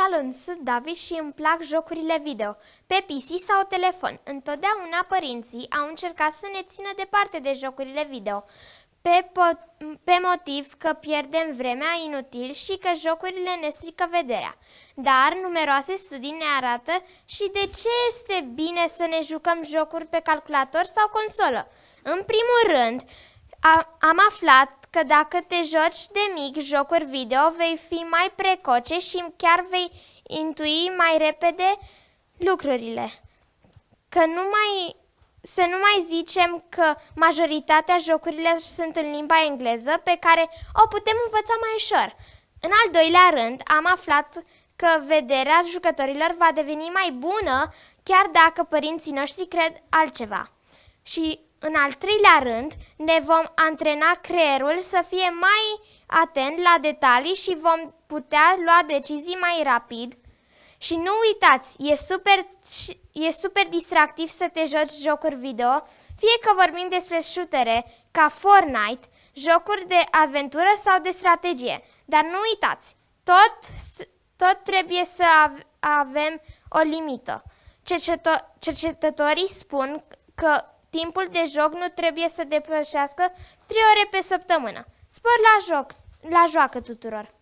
salon sunt David și îmi plac jocurile video, pe PC sau telefon. Întotdeauna părinții au încercat să ne țină departe de jocurile video, pe, pe motiv că pierdem vremea inutil și că jocurile ne strică vederea. Dar numeroase studii ne arată și de ce este bine să ne jucăm jocuri pe calculator sau consolă. În primul rând, a, am aflat că dacă te joci de mic jocuri video, vei fi mai precoce și chiar vei intui mai repede lucrurile. Că nu mai, să nu mai zicem că majoritatea jocurilor sunt în limba engleză, pe care o putem învăța mai ușor. În al doilea rând, am aflat că vederea jucătorilor va deveni mai bună, chiar dacă părinții noștri cred altceva. Și în al treilea rând, ne vom antrena creierul să fie mai atent la detalii și vom putea lua decizii mai rapid. Și nu uitați, e super, e super distractiv să te joci jocuri video, fie că vorbim despre șutere, ca Fortnite, jocuri de aventură sau de strategie. Dar nu uitați, tot, tot trebuie să avem o limită. cercetătorii spun că Timpul de joc nu trebuie să depășească 3 ore pe săptămână. Spor la joc, la joacă tuturor!